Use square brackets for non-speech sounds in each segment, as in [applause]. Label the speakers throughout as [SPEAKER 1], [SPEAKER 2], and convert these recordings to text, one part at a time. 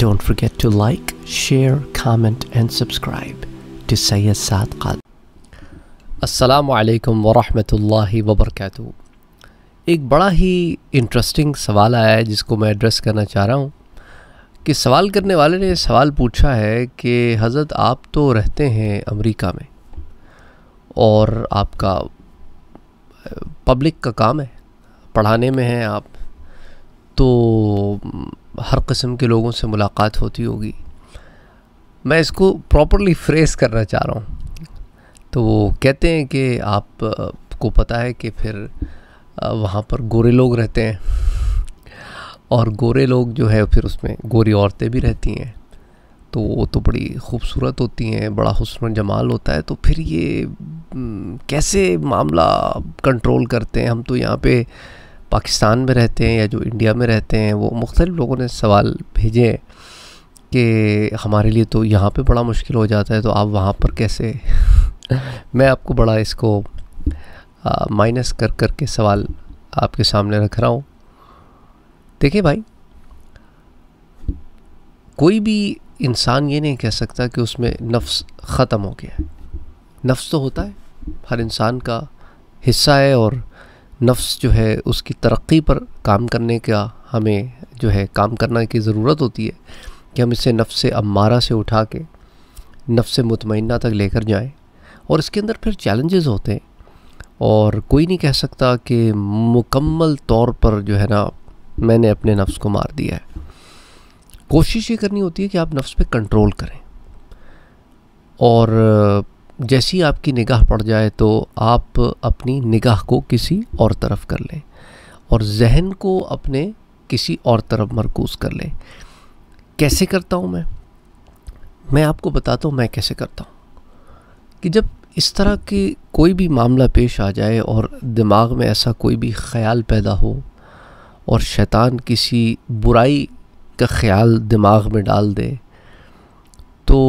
[SPEAKER 1] Don't forget to like, share, comment and subscribe to Sayyid Saad Qad. Assalamu alaikum wa rahmatullahi wa barakatuh. एक बड़ा ही interesting सवाल आया है जिसको मैं एड्रेस करना चाह रहा हूँ कि सवाल करने वाले ने सवाल पूछा है कि हज़रत आप तो रहते हैं अमेरिका में और आपका पब्लिक का काम है पढ़ाने में हैं आप तो हर किस्म के लोगों से मुलाकात होती होगी मैं इसको प्रॉपरली फ्रेस करना चाह रहा हूँ तो वो कहते हैं कि आपको पता है कि फिर वहाँ पर गोरे लोग रहते हैं और गोरे लोग जो है फिर उसमें गोरी औरतें भी रहती हैं तो वो तो बड़ी खूबसूरत होती हैं बड़ा हसन जमाल होता है तो फिर ये कैसे मामला कंट्रोल करते हैं हम तो यहाँ पे पाकिस्तान में रहते हैं या जो इंडिया में रहते हैं वो मुख्तलिफ़ लोगों ने सवाल भेजे हैं कि हमारे लिए तो यहाँ पे बड़ा मुश्किल हो जाता है तो आप वहाँ पर कैसे [laughs] मैं आपको बड़ा इसको आ, माइनस कर कर के सवाल आपके सामने रख रहा हूँ देखिए भाई कोई भी इंसान ये नहीं कह सकता कि उसमें नफ्स ख़त्म हो गया है नफ्स तो होता है हर इंसान का हिस्सा है और नफ्स जो है उसकी तरक्की पर काम करने का हमें जो है काम करना की ज़रूरत होती है कि हम इसे नफ्स अमारा से उठा के नफ्स मुतमना तक लेकर जाएं और इसके अंदर फिर चैलेंजेस होते हैं और कोई नहीं कह सकता कि मुकम्मल तौर पर जो है ना मैंने अपने नफ्स को मार दिया है कोशिश ये करनी होती है कि आप नफ्स पे कंट्रोल करें और जैसी आपकी निगाह पड़ जाए तो आप अपनी निगाह को किसी और तरफ कर लें और जहन को अपने किसी और तरफ मरकूज़ कर लें कैसे करता हूँ मैं मैं आपको बताता हूँ मैं कैसे करता हूँ कि जब इस तरह के कोई भी मामला पेश आ जाए और दिमाग में ऐसा कोई भी ख्याल पैदा हो और शैतान किसी बुराई का ख्याल दिमाग में डाल दे तो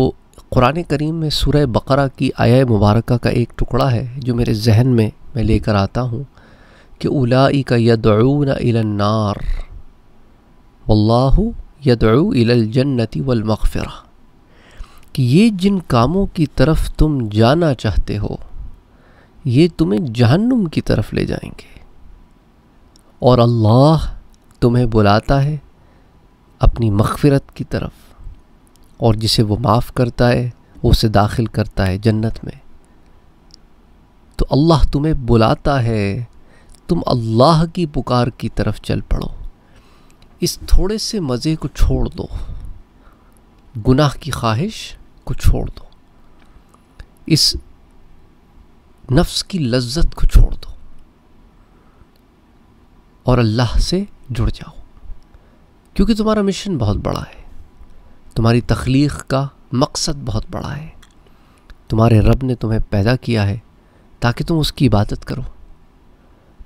[SPEAKER 1] कुरान करीम में सुर बकरा की आया मुबारक का एक टुकड़ा है जो मेरे जहन में मैं लेकर आता हूँ कि उलाई का यदून इलन्नार वल्लाहु यदू इलजन्नति वलमगफ़रा कि ये जिन कामों की तरफ तुम जाना चाहते हो ये तुम्हें जहन्नुम की तरफ ले जाएंगे और अल्लाह तुम्हें बुलाता है अपनी मखफ़रत की तरफ़ और जिसे वो माफ़ करता है वो उसे दाखिल करता है जन्नत में तो अल्लाह तुम्हें बुलाता है तुम अल्लाह की पुकार की तरफ चल पड़ो इस थोड़े से मज़े को छोड़ दो गुनाह की ख्वाहिश को छोड़ दो इस नफ्स की लज्जत को छोड़ दो और अल्लाह से जुड़ जाओ क्योंकि तुम्हारा मिशन बहुत बड़ा है तुम्हारी तख्लीक का मकसद बहुत बड़ा है तुम्हारे रब ने तुम्हें पैदा किया है ताकि तुम उसकी इबादत करो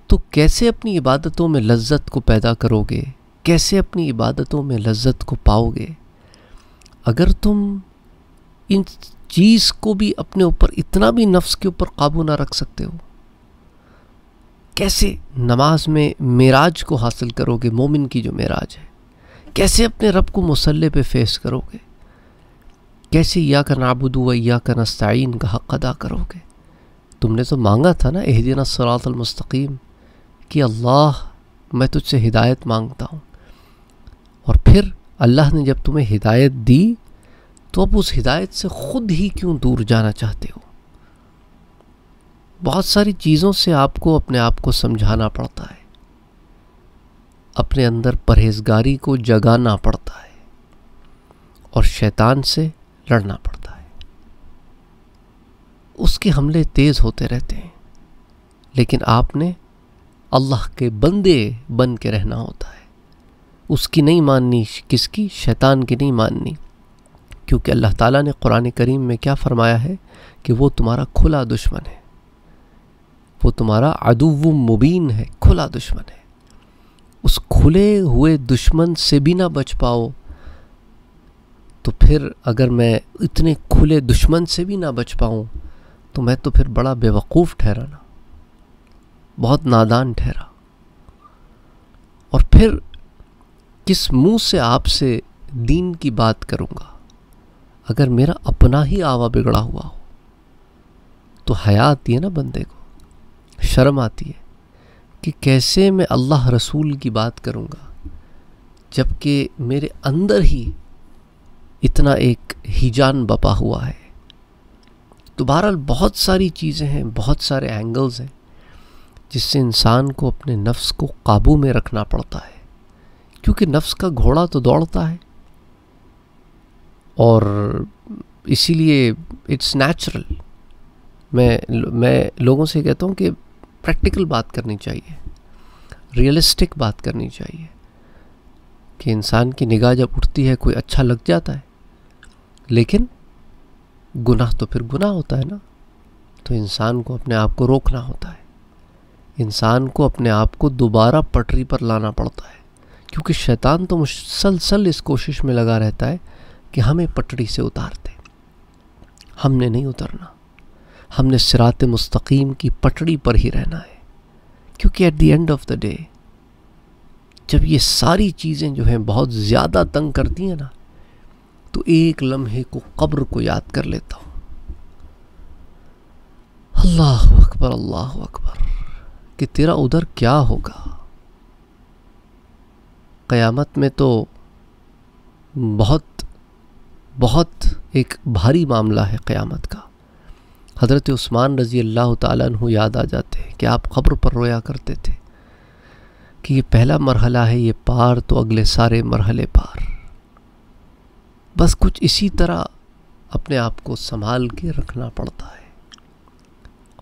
[SPEAKER 1] तो कैसे अपनी इबादतों में लज्जत को पैदा करोगे कैसे अपनी इबादतों में लज्जत को पाओगे अगर तुम इन चीज़ को भी अपने ऊपर इतना भी नफ्स के ऊपर काबू ना रख सकते हो कैसे नमाज में मेराज को हासिल करोगे मोमिन की जो मेराज है कैसे अपने रब को मसल्ले पे फेस करोगे कैसे या का नाबुदू व या का नस्ताइन का हक़ अदा करोगे तुमने तो मांगा था ना एहदिन सरातमस्तकीम कि अल्लाह मैं तुझसे हिदायत मांगता हूँ और फिर अल्लाह ने जब तुम्हें हिदायत दी तो अब उस हिदायत से ख़ुद ही क्यों दूर जाना चाहते हो बहुत सारी चीज़ों से आपको अपने आप को समझाना पड़ता है अपने अंदर परहेजगारी को जगाना पड़ता है और शैतान से लड़ना पड़ता है उसके हमले तेज़ होते रहते हैं लेकिन आपने अल्लाह के बंदे बन के रहना होता है उसकी नहीं माननी किसकी शैतान की नहीं माननी क्योंकि अल्लाह ताला ने कुरान करीम में क्या फ़रमाया है कि वो तुम्हारा खुला दुश्मन है वो तुम्हारा अदुव मुबीन है खुला दुश्मन है उस खुले हुए दुश्मन से भी ना बच पाओ तो फिर अगर मैं इतने खुले दुश्मन से भी ना बच पाऊँ तो मैं तो फिर बड़ा बेवकूफ़ ठहरा ना बहुत नादान ठहरा और फिर किस मुंह से आपसे दीन की बात करूँगा अगर मेरा अपना ही आवा बिगड़ा हुआ हो तो हया आती है ना बंदे को शर्म आती है कि कैसे मैं अल्लाह रसूल की बात करूँगा जबकि मेरे अंदर ही इतना एक हिजान बपा हुआ है तो बहरहाल बहुत सारी चीज़ें हैं बहुत सारे एंगल्स हैं जिससे इंसान को अपने नफ्स को काबू में रखना पड़ता है क्योंकि नफ्स का घोड़ा तो दौड़ता है और इसीलिए इट्स नेचुरल मैं मैं लोगों से कहता हूँ कि प्रैक्टिकल बात करनी चाहिए रियलिस्टिक बात करनी चाहिए कि इंसान की निगाह जब उठती है कोई अच्छा लग जाता है लेकिन गुनाह तो फिर गुनाह होता है ना तो इंसान को अपने आप को रोकना होता है इंसान को अपने आप को दोबारा पटरी पर लाना पड़ता है क्योंकि शैतान तो मुसलसल इस कोशिश में लगा रहता है कि हमें पटरी से उतार दे हमने नहीं उतरना हमने सिरात मुस्तकीम की पटड़ी पर ही रहना है क्योंकि at the end of the day जब ये सारी चीज़ें जो हैं बहुत ज़्यादा तंग करती हैं ना तो एक लम्हे को कब्र को याद कर लेता हूँ अल्लाह अकबर अल्लाह अकबर कि तेरा उधर क्या होगा क़यामत में तो बहुत बहुत एक भारी मामला है क़यामत का हज़रत उस्मान रज़ी अल्लाह तु याद आ जाते हैं कि आप ख़बर पर रोया करते थे कि ये पहला मरहला है ये पार तो अगले सारे मरहले पार बस कुछ इसी तरह अपने आप को संभाल के रखना पड़ता है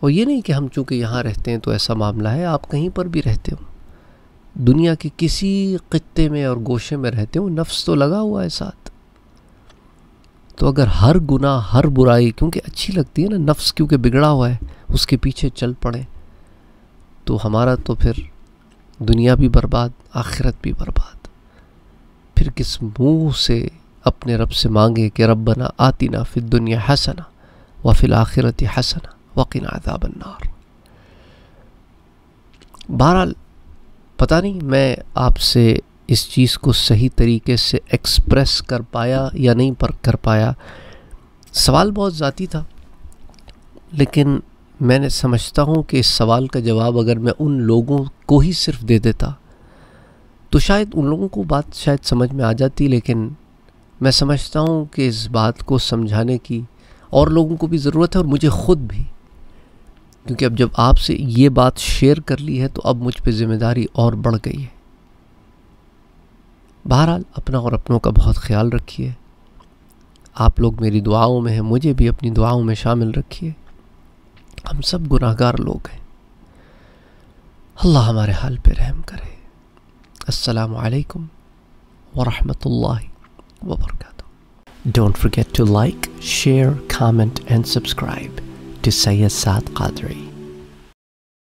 [SPEAKER 1] और ये नहीं कि हम चूँकि यहाँ रहते हैं तो ऐसा मामला है आप कहीं पर भी रहते हो दुनिया के किसी खत्े में और गोशे में रहते हो नफ्स तो लगा हुआ है साथ तो अगर हर गुना हर बुराई क्योंकि अच्छी लगती है ना नफ्स क्योंकि बिगड़ा हुआ है उसके पीछे चल पड़े तो हमारा तो फिर दुनिया भी बर्बाद आखिरत भी बर्बाद फिर किस मुँह से अपने रब से मांगे कि रब बना आती ना फिर दुनिया हसना व फिल आखिरत हसना वकिन आदाबन्नार बहरहाल पता नहीं मैं आपसे इस चीज़ को सही तरीके से एक्सप्रेस कर पाया या नहीं पर कर पाया सवाल बहुत ज़ाती था लेकिन मैंने समझता हूँ कि इस सवाल का जवाब अगर मैं उन लोगों को ही सिर्फ दे देता तो शायद उन लोगों को बात शायद समझ में आ जाती लेकिन मैं समझता हूँ कि इस बात को समझाने की और लोगों को भी ज़रूरत है और मुझे ख़ुद भी क्योंकि अब जब आपसे ये बात शेयर कर ली है तो अब मुझ पर ज़िम्मेदारी और बढ़ गई है बहरहाल अपना और अपनों का बहुत ख्याल रखिए आप लोग मेरी दुआओं में हैं मुझे भी अपनी दुआओं में शामिल रखिए हम सब गुनाहगार लोग हैं अल्लाह हमारे हाल पर रहम करे असलकम व वबरक don't forget to like share comment and subscribe to Syed Saad Qadri